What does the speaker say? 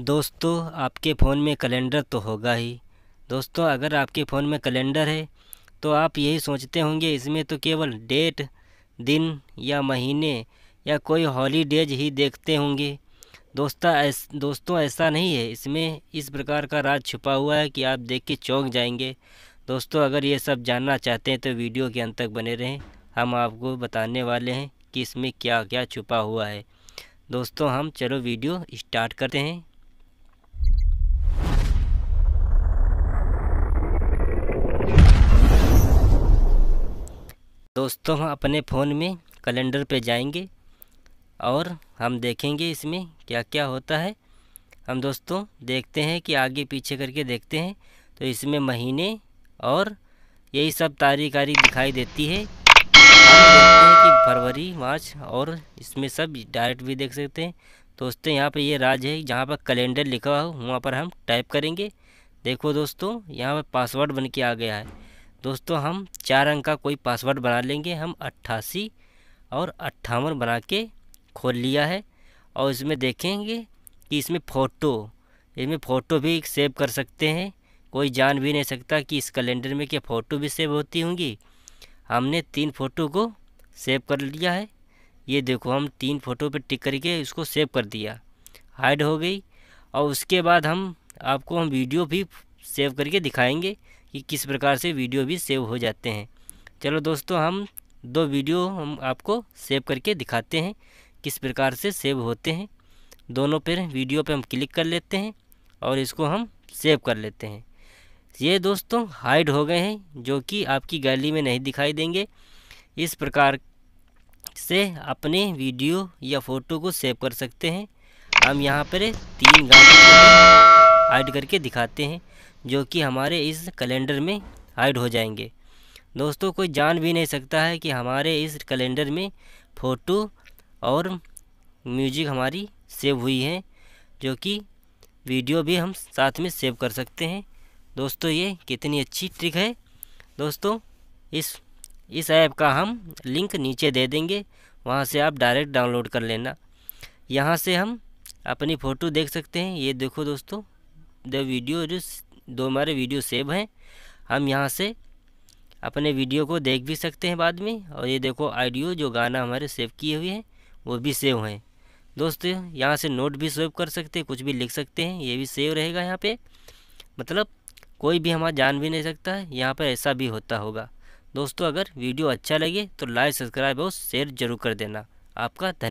दोस्तों आपके फ़ोन में कैलेंडर तो होगा ही दोस्तों अगर आपके फ़ोन में कैलेंडर है तो आप यही सोचते होंगे इसमें तो केवल डेट दिन या महीने या कोई हॉलीडेज ही देखते होंगे दोस्ता ऐस दोस्तों ऐसा नहीं है इसमें इस प्रकार का राज छुपा हुआ है कि आप देख के चौंक जाएंगे दोस्तों अगर ये सब जानना चाहते हैं तो वीडियो के अंत तक बने रहें हम आपको बताने वाले हैं कि इसमें क्या क्या छुपा हुआ है दोस्तों हम चलो वीडियो स्टार्ट करते हैं दोस्तों हम अपने फ़ोन में कैलेंडर पे जाएंगे और हम देखेंगे इसमें क्या क्या होता है हम दोस्तों देखते हैं कि आगे पीछे करके देखते हैं तो इसमें महीने और यही सब तारीख वारीख दिखाई देती है कि फरवरी मार्च और इसमें सब डायरेक्ट भी देख सकते हैं दोस्तों यहाँ पर ये राज है जहाँ पर कैलेंडर लिखा हो वहाँ पर हम टाइप करेंगे देखो दोस्तों यहाँ पर पासवर्ड बन के आ गया है दोस्तों हम चार अंक का कोई पासवर्ड बना लेंगे हम अट्ठासी और अट्ठावन बना के खोल लिया है और इसमें देखेंगे कि इसमें फ़ोटो इसमें फ़ोटो भी सेव कर सकते हैं कोई जान भी नहीं सकता कि इस कैलेंडर में क्या फ़ोटो भी सेव होती होंगी हमने तीन फ़ोटो को सेव कर लिया है ये देखो हम तीन फ़ोटो पर टिक करके इसको सेव कर दिया हाइड हो गई और उसके बाद हम आपको हम वीडियो भी सेव करके दिखाएंगे कि किस प्रकार से वीडियो भी सेव हो जाते हैं चलो दोस्तों हम दो वीडियो हम आपको सेव करके दिखाते हैं किस प्रकार से सेव होते हैं दोनों पर वीडियो पर हम क्लिक कर लेते हैं और इसको हम सेव कर लेते हैं ये दोस्तों हाइड हो गए हैं जो कि आपकी गैलरी में नहीं दिखाई देंगे इस प्रकार से अपने वीडियो या फ़ोटो को सेव कर सकते हैं हम यहाँ पर तीन गाने हाइड करके दिखाते हैं जो कि हमारे इस कैलेंडर में हाइड हो जाएंगे दोस्तों कोई जान भी नहीं सकता है कि हमारे इस कैलेंडर में फ़ोटो और म्यूजिक हमारी सेव हुई है जो कि वीडियो भी हम साथ में सेव कर सकते हैं दोस्तों ये कितनी अच्छी ट्रिक है दोस्तों इस इस ऐप का हम लिंक नीचे दे देंगे वहाँ से आप डायरेक्ट डाउनलोड कर लेना यहाँ से हम अपनी फ़ोटो देख सकते हैं ये देखो दोस्तों द वीडियो जो दो हमारे वीडियो सेव हैं हम यहाँ से अपने वीडियो को देख भी सकते हैं बाद में और ये देखो आइडियो जो गाना हमारे सेव किए हुए हैं वो भी सेव हैं दोस्तों यहाँ से नोट भी सेव कर सकते हैं कुछ भी लिख सकते हैं ये भी सेव रहेगा यहाँ पे मतलब कोई भी हमारा जान भी नहीं सकता है यहाँ पर ऐसा भी होता होगा दोस्तों अगर वीडियो अच्छा लगे तो लाइक सब्सक्राइब और शेयर जरूर कर देना आपका धन्यवाद